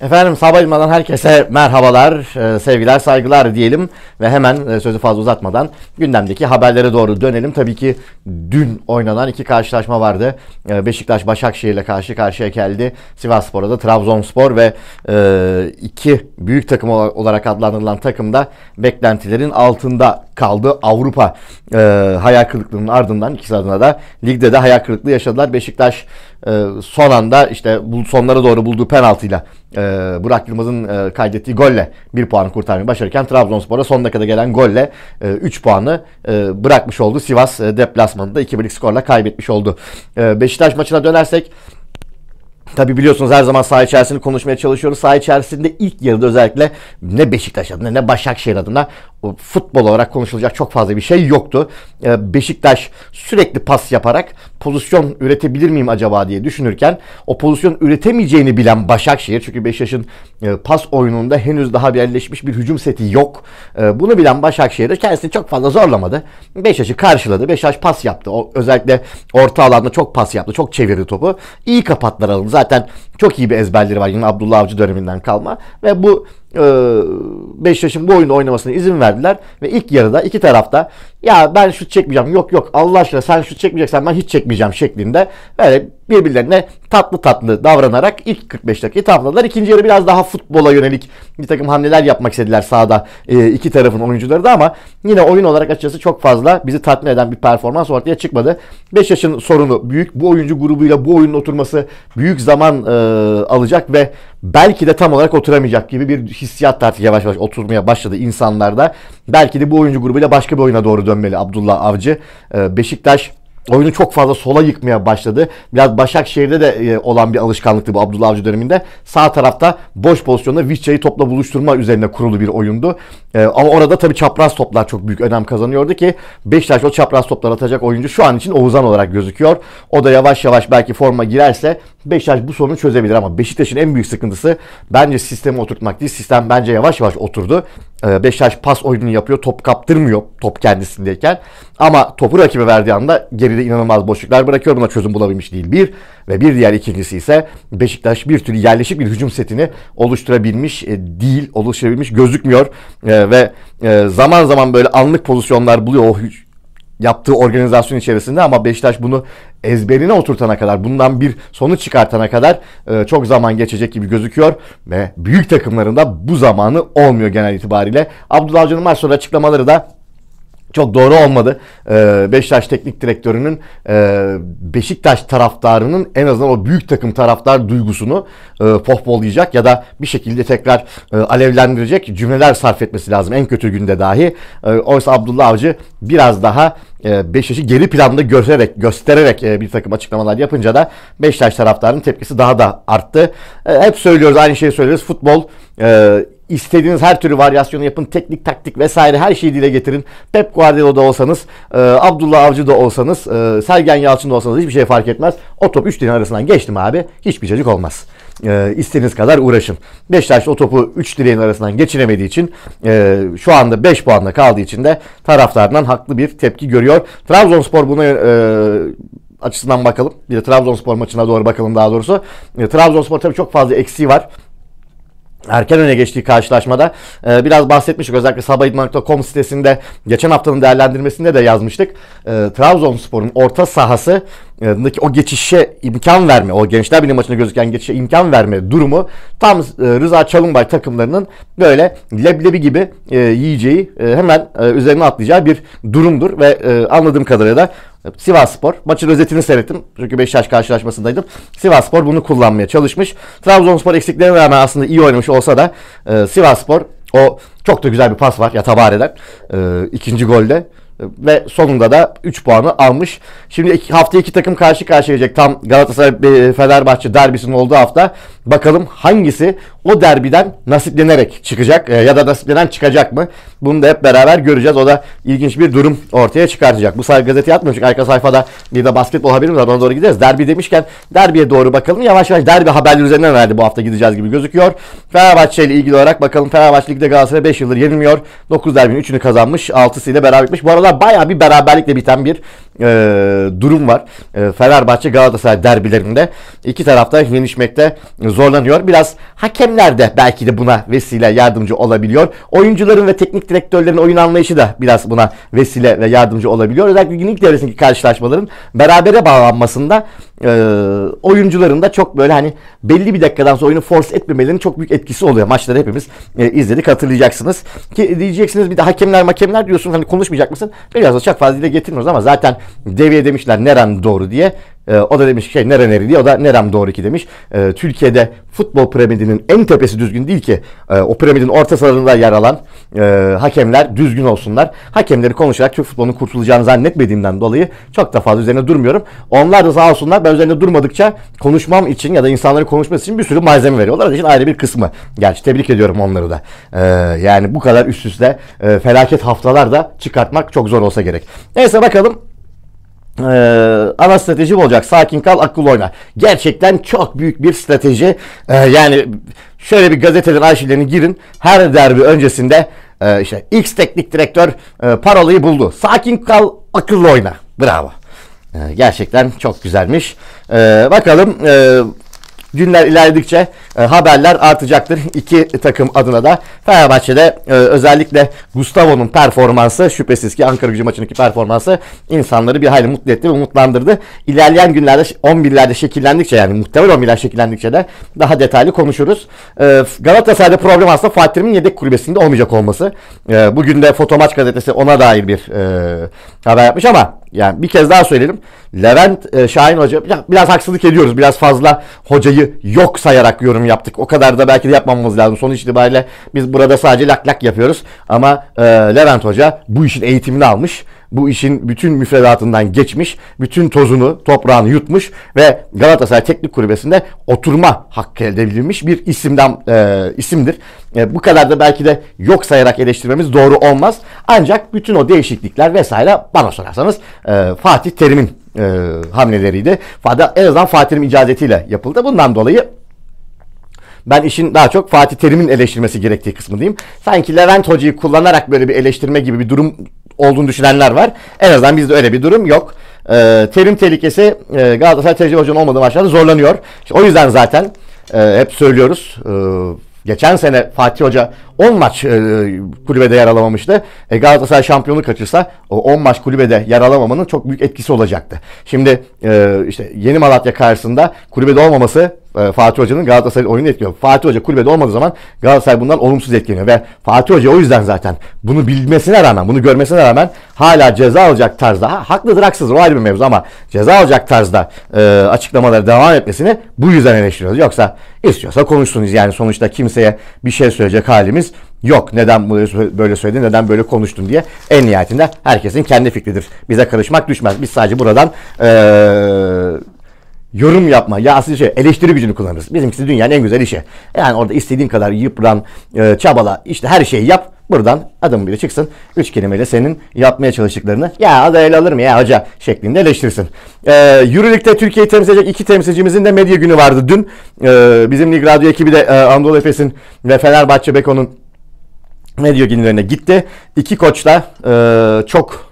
Efendim sabah ilmadan herkese merhabalar, e, sevgiler, saygılar diyelim ve hemen e, sözü fazla uzatmadan gündemdeki haberlere doğru dönelim. Tabii ki dün oynanan iki karşılaşma vardı. E, Beşiktaş Başakşehir ile karşı karşıya geldi. Sivasspor'a da Trabzonspor ve iki büyük takım olarak adlandırılan takımda beklentilerin altında kaldı. Avrupa hayal kırıklığının ardından ikisi adına da ligde de hayal kırıklığı yaşadılar. Beşiktaş son anda işte sonlara doğru bulduğu penaltıyla ee, Burak Yılmaz'ın e, kaydettiği golle bir puanı kurtarmayı başarırken Trabzonspor'a son dakikada gelen golle 3 e, puanı e, bırakmış oldu. Sivas e, deplasmanında 2-1'lik skorla kaybetmiş oldu. E, Beşiktaş maçına dönersek Tabi biliyorsunuz her zaman saha içerisinde konuşmaya çalışıyoruz. Saha içerisinde ilk yarıda özellikle ne Beşiktaş adına ne Başakşehir adına futbol olarak konuşulacak çok fazla bir şey yoktu. Ee, Beşiktaş sürekli pas yaparak pozisyon üretebilir miyim acaba diye düşünürken o pozisyon üretemeyeceğini bilen Başakşehir çünkü Beşiktaş'ın e, pas oyununda henüz daha yerleşmiş bir hücum seti yok. Ee, bunu bilen Başakşehir de kendisini çok fazla zorlamadı. Beşiktaş'ı karşıladı. Beşiktaş pas yaptı. O, özellikle orta alanda çok pas yaptı. Çok çevirdi topu. İyi kapatlar alındı. Zaten zaten çok iyi bir ezberleri var yine Abdullah Avcı döneminden kalma ve bu 5 ee, yaşın bu oyunda oynamasına izin verdiler ve ilk yarıda iki tarafta ya ben şut çekmeyeceğim yok yok Allah aşkına sen şut çekmeyeceksen ben hiç çekmeyeceğim şeklinde böyle birbirlerine tatlı tatlı davranarak ilk 45 dakikayı tamamladılar. İkinci yarı biraz daha futbola yönelik bir takım hamleler yapmak istediler sağda e, iki tarafın oyuncuları da ama yine oyun olarak açıkçası çok fazla bizi tatmin eden bir performans ortaya çıkmadı. 5 yaşın sorunu büyük bu oyuncu grubuyla bu oyunun oturması büyük zaman e, alacak ve belki de tam olarak oturamayacak gibi bir hissiyat da artık yavaş yavaş oturmaya başladı insanlarda. Belki de bu oyuncu grubuyla başka bir oyuna doğru dönmeli Abdullah Avcı. Ee, Beşiktaş oyunu çok fazla sola yıkmaya başladı. Biraz Başakşehir'de de e, olan bir alışkanlıktı bu Abdullah Avcı döneminde. Sağ tarafta boş pozisyonda Vicha'yı topla buluşturma üzerine kurulu bir oyundu. E, ama orada tabii çapraz toplar çok büyük önem kazanıyordu ki Beşiktaş o çapraz toplar atacak oyuncu şu an için Oğuzhan olarak gözüküyor. O da yavaş yavaş belki forma girerse Beşiktaş bu sorunu çözebilir ama Beşiktaş'ın en büyük sıkıntısı bence sistemi oturtmak değil. Sistem bence yavaş yavaş oturdu. Ee, Beşiktaş pas oyununu yapıyor. Top kaptırmıyor top kendisindeyken. Ama topu rakibe verdiği anda geride inanılmaz boşluklar bırakıyor. Buna çözüm bulabilmiş değil bir. Ve bir diğer ikincisi ise Beşiktaş bir türlü yerleşik bir hücum setini oluşturabilmiş e, değil. Oluşturabilmiş gözükmüyor. Ee, ve e, zaman zaman böyle anlık pozisyonlar buluyor. O yaptığı organizasyon içerisinde ama Beşiktaş bunu ezberine oturtana kadar, bundan bir sonuç çıkartana kadar e, çok zaman geçecek gibi gözüküyor ve büyük takımlarında bu zamanı olmuyor genel itibariyle. Abdullah Avcı'nın maç sonra açıklamaları da çok doğru olmadı. Ee, Beşiktaş teknik direktörünün e, Beşiktaş taraftarının en azından o büyük takım taraftar duygusunu e, pohpohlayacak ya da bir şekilde tekrar e, alevlendirecek cümleler sarf etmesi lazım en kötü günde dahi. E, oysa Abdullah Avcı biraz daha e, Beşiktaş'ı geri planda göstererek göstererek bir takım açıklamalar yapınca da Beşiktaş taraftarının tepkisi daha da arttı. hep söylüyoruz aynı şeyi söylüyoruz. Futbol İstediğiniz her türlü varyasyonu yapın. Teknik, taktik vesaire her şeyi dile getirin. Pep Guardiola'da olsanız, e, Abdullah Avcı da olsanız, e, Sergen da olsanız hiçbir şey fark etmez. O top 3 tane arasından geçtim abi. Hiçbir çocuk olmaz. E, istediğiniz kadar uğraşın. Beşiktaş o topu 3 direğin arasından geçiremediği için e, şu anda 5 puanla kaldığı için de taraftardan haklı bir tepki görüyor. Trabzonspor buna e, açısından bakalım. Bir de Trabzonspor maçına doğru bakalım daha doğrusu. E, Trabzonspor tabii çok fazla eksiği var erken öne geçtiği karşılaşmada e, biraz bahsetmiştik. Özellikle sabaidmark.com sitesinde geçen haftanın değerlendirmesinde de yazmıştık. E, Trabzonspor'un orta sahası e, o geçişe imkan verme, o gençler birliği maçında gözüken geçişe imkan verme durumu tam e, Rıza Çalınbay takımlarının böyle leblebi gibi e, yiyeceği, hemen üzerine atlayacağı bir durumdur ve anladığım kadarıyla Sivas Spor. Maçın özetini seyrettim. Çünkü Beşiktaş karşılaşmasındaydım. Sivas Spor bunu kullanmaya çalışmış. Trabzonspor eksiklerine rağmen aslında iyi oynamış olsa da e, Sivas Spor o çok da güzel bir pas var ya Tabare'den e, ikinci golde ve sonunda da 3 puanı almış. Şimdi iki, hafta iki takım karşı karşıya gelecek. Tam Galatasaray e, Fenerbahçe derbisinin olduğu hafta. Bakalım hangisi o derbiden nasiplenerek çıkacak e, ya da nasiplenen çıkacak mı? Bunu da hep beraber göreceğiz. O da ilginç bir durum ortaya çıkartacak. Bu sayfa gazeteye atmıyorum çünkü arka sayfada bir de basketbol haberimiz var. Ona doğru gideceğiz. Derbi demişken derbiye doğru bakalım. Yavaş yavaş derbi haberleri üzerinden herhalde bu hafta gideceğiz gibi gözüküyor. Fenerbahçe ile ilgili olarak bakalım Fenerbahçe Lig'de Galatasaray 5 yıldır yenilmiyor. 9 derbinin 3'ünü kazanmış. 6'sı ile beraber bitmiş. Bu arada inşallah baya bir beraberlikle biten bir e, durum var. E, Fenerbahçe Galatasaray derbilerinde iki tarafta yenişmekte zorlanıyor. Biraz hakemler de belki de buna vesile yardımcı olabiliyor. Oyuncuların ve teknik direktörlerin oyun anlayışı da biraz buna vesile ve yardımcı olabiliyor. Özellikle ilk devresindeki karşılaşmaların berabere bağlanmasında e, oyuncuların da çok böyle hani belli bir dakikadan sonra oyunu force etmemelerinin çok büyük etkisi oluyor. Maçları hepimiz e, izledik hatırlayacaksınız. Ki diyeceksiniz bir de hakemler hakemler diyorsun hani konuşmayacak mısın? Biraz da çok fazla dile getirmiyoruz ama zaten Deviye demişler nerem doğru diye. E, o da demiş şey neren eri diye. O da nerem doğru ki demiş. E, Türkiye'de futbol piramidinin en tepesi düzgün değil ki. E, o piramidin ortalarında yer alan e, hakemler düzgün olsunlar. Hakemleri konuşarak Türk futbolunun kurtulacağını zannetmediğimden dolayı çok da fazla üzerine durmuyorum. Onlar da sağ olsunlar ben üzerine durmadıkça konuşmam için ya da insanları konuşması için bir sürü malzeme veriyorlar. Onlar için ayrı bir kısmı. Gerçi tebrik ediyorum onları da. E, yani bu kadar üst üste e, felaket haftalar da çıkartmak çok zor olsa gerek. Neyse bakalım ee, ana stratejim olacak. Sakin kal, akıllı oyna. Gerçekten çok büyük bir strateji. Ee, yani şöyle bir gazetelerin arşivlerine girin. Her derbi öncesinde e, işte X teknik direktör e, parola'yı buldu. Sakin kal, akıllı oyna. Bravo. Ee, gerçekten çok güzelmiş. Ee, bakalım e, günler ilerledikçe e, haberler artacaktır iki takım adına da. Fenerbahçe'de e, özellikle Gustavo'nun performansı şüphesiz ki Ankara gücü maçındaki performansı insanları bir hayli mutlu etti ve umutlandırdı. İlerleyen günlerde 11'lerde şekillendikçe yani muhtemel 11'ler şekillendikçe de daha detaylı konuşuruz. E, Galatasaray'da problem aslında Fatih'in yedek kulübesinde olmayacak olması. bugün de Fotomaç gazetesi ona dair bir haber yapmış ama yani bir kez daha söyleyelim. Levent Şahin Hoca biraz haksızlık ediyoruz. Biraz fazla hocayı yok sayarak yorum yaptık. O kadar da belki de yapmamamız lazım. Sonuç itibariyle biz burada sadece lak lak yapıyoruz. Ama e, Levent Hoca bu işin eğitimini almış bu işin bütün müfredatından geçmiş, bütün tozunu, toprağını yutmuş ve Galatasaray Teknik Kulübesi'nde oturma hakkı elde edilmiş bir isimden e, isimdir. E, bu kadar da belki de yok sayarak eleştirmemiz doğru olmaz. Ancak bütün o değişiklikler vesaire bana sorarsanız e, Fatih Terim'in e, hamleleriydi. En azından Fatih'in icazetiyle yapıldı. Bundan dolayı ben işin daha çok Fatih Terim'in eleştirmesi gerektiği kısmı diyeyim. Sanki Levent Hoca'yı kullanarak böyle bir eleştirme gibi bir durum olduğunu düşünenler var. En azından bizde öyle bir durum yok. E, Terim tehlikesi e, Galatasaray Tecrübe Hoca'nın olmadığı maçlarda zorlanıyor. İşte o yüzden zaten e, hep söylüyoruz. E, geçen sene Fatih Hoca 10 maç e, kulübede yer alamamıştı. E, Galatasaray şampiyonu kaçırsa o 10 maç kulübede yer alamamanın çok büyük etkisi olacaktı. Şimdi e, işte Yeni Malatya karşısında kulübede olmaması e, Fatih Hoca'nın Galatasaray oyunu etkiliyor. Fatih Hoca kulübede olmadığı zaman Galatasaray bundan olumsuz etkileniyor ve Fatih Hoca o yüzden zaten bunu bilmesine rağmen, bunu görmesine rağmen hala ceza alacak tarzda, ha, haklıdır haksızdır o ayrı bir mevzu ama ceza alacak tarzda e, açıklamaları devam etmesini bu yüzden eleştiriyoruz. Yoksa istiyorsa konuşsunuz yani sonuçta kimseye bir şey söyleyecek halimiz diyeceksiniz. Yok neden bunu böyle söyledin, neden böyle konuştun diye. En nihayetinde herkesin kendi fikridir. Bize karışmak düşmez. Biz sadece buradan ee, yorum yapma, ya aslında şey, eleştiri gücünü kullanırız. Bizimkisi dünyanın en güzel işi. Yani orada istediğin kadar yıpran, e, çabala, işte her şeyi yap. Buradan adam biri çıksın. Üç kelimeyle senin yapmaya çalıştıklarını ya da ele alır mı ya hoca şeklinde eleştirsin. Ee, Euroleague'de Türkiye'yi temsil edecek iki temsilcimizin de medya günü vardı dün. Ee, bizim Lig Radyo ekibi de e, Anadolu Efes'in ve Fenerbahçe Beko'nun medya günlerine gitti. İki koç da e, çok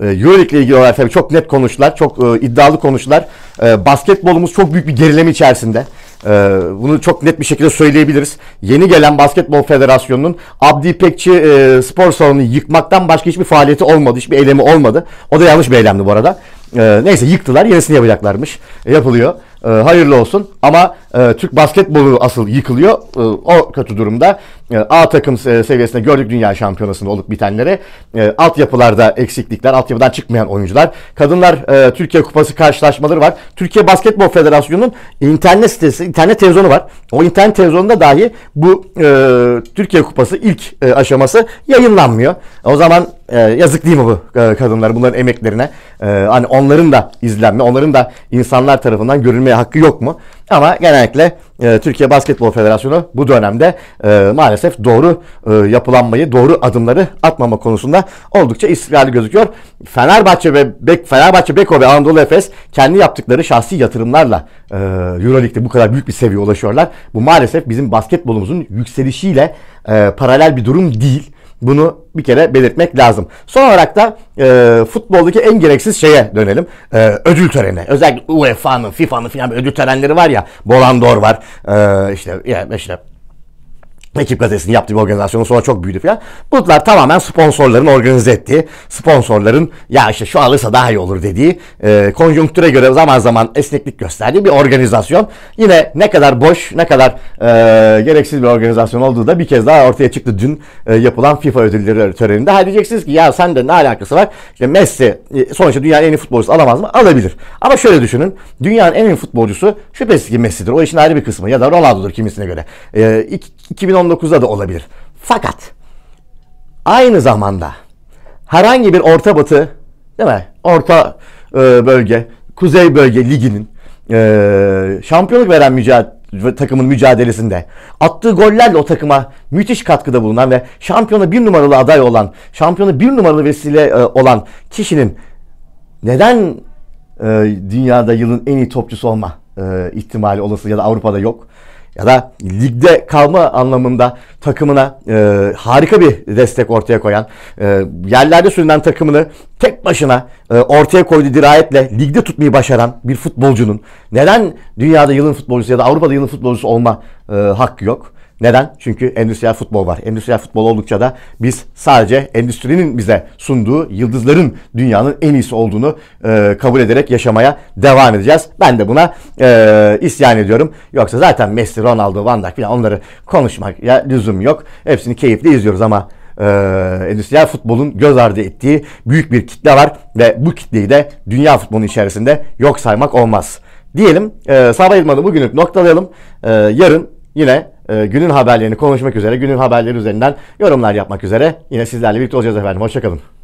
e, Euroleague ile ilgili olarak tabii çok net konuştular. Çok e, iddialı konuştular. E, basketbolumuz çok büyük bir gerileme içerisinde. E, bunu çok net bir şekilde söyleyebiliriz. Yeni gelen Basketbol Federasyonu'nun Abdi İpekçi e, spor salonunu yıkmaktan başka hiçbir faaliyeti olmadı. Hiçbir eylemi olmadı. O da yanlış bir eylemdi bu arada. E, neyse yıktılar. Yenisini yapacaklarmış. E, yapılıyor. E, hayırlı olsun ama e, Türk basketbolu asıl yıkılıyor. E, o kötü durumda. E, A takım e, seviyesinde gördük dünya şampiyonasında olup bitenleri. E, altyapılarda eksiklikler, altyapıdan çıkmayan oyuncular. Kadınlar e, Türkiye Kupası karşılaşmaları var. Türkiye Basketbol Federasyonu'nun internet sitesi, internet televizyonu var. O internet televizyonunda dahi bu e, Türkiye Kupası ilk e, aşaması yayınlanmıyor. O zaman e, yazık değil mi bu e, kadınlar bunların emeklerine? E, hani onların da izlenme, onların da insanlar tarafından görülmeye hakkı yok mu? Ama genellikle e, Türkiye Basketbol Federasyonu bu dönemde e, maalesef doğru e, yapılanmayı, doğru adımları atmama konusunda oldukça istikrarlı gözüküyor. Fenerbahçe ve Bek, Fenerbahçe Beko ve Anadolu Efes kendi yaptıkları şahsi yatırımlarla e, EuroLeague'de bu kadar büyük bir seviyeye ulaşıyorlar. Bu maalesef bizim basketbolumuzun yükselişiyle e, paralel bir durum değil. Bunu bir kere belirtmek lazım. Son olarak da e, futboldaki en gereksiz şeye dönelim. E, ödül töreni. Özellikle UEFA'nın, FIFA'nın filan ödül törenleri var ya. Bolandor var. E, işte, ya, işte Ekip gazetesini yaptığım organizasyonu sonra çok büyüdü falan. Bunlar tamamen sponsorların organize ettiği, sponsorların ya işte şu alırsa daha iyi olur dediği, e, konjonktüre göre zaman zaman esneklik gösterdiği bir organizasyon. Yine ne kadar boş, ne kadar e, gereksiz bir organizasyon olduğu da bir kez daha ortaya çıktı dün e, yapılan FIFA ödülleri töreninde. Ha diyeceksiniz ki ya sende ne alakası var? İşte Messi e, sonuçta dünyanın en iyi futbolcusu alamaz mı? Alabilir. Ama şöyle düşünün. Dünyanın en iyi futbolcusu şüphesiz ki Messi'dir. O işin ayrı bir kısmı ya da Ronaldo'dur kimisine göre. E, 2010 19'da da olabilir. Fakat aynı zamanda herhangi bir Orta Batı değil mi? Orta e, bölge, Kuzey bölge liginin e, şampiyonluk veren mücadele, takımın mücadelesinde attığı gollerle o takıma müthiş katkıda bulunan ve şampiyona bir numaralı aday olan, şampiyona bir numaralı vesile e, olan kişinin neden e, dünyada yılın en iyi topçusu olma e, ihtimali olası ya da Avrupa'da yok? ya da ligde kalma anlamında takımına e, harika bir destek ortaya koyan, e, yerlerde sürünen takımını tek başına e, ortaya koydu dirayetle ligde tutmayı başaran bir futbolcunun neden dünyada yılın futbolcusu ya da Avrupa'da yılın futbolcusu olma e, hakkı yok? Neden? Çünkü endüstriyel futbol var. Endüstriyel futbol oldukça da biz sadece endüstrinin bize sunduğu yıldızların dünyanın en iyisi olduğunu e, kabul ederek yaşamaya devam edeceğiz. Ben de buna e, isyan ediyorum. Yoksa zaten Messi, Ronaldo, Van Dijk falan onları konuşmak ya lüzum yok. Hepsini keyifle izliyoruz ama e, endüstriyel futbolun göz ardı ettiği büyük bir kitle var ve bu kitleyi de dünya futbolunun içerisinde yok saymak olmaz. Diyelim e, sabah ilmanı bugünlük noktalayalım. E, yarın yine e, günün haberlerini konuşmak üzere, günün haberleri üzerinden yorumlar yapmak üzere yine sizlerle birlikte olacağız efendim. Hoşçakalın.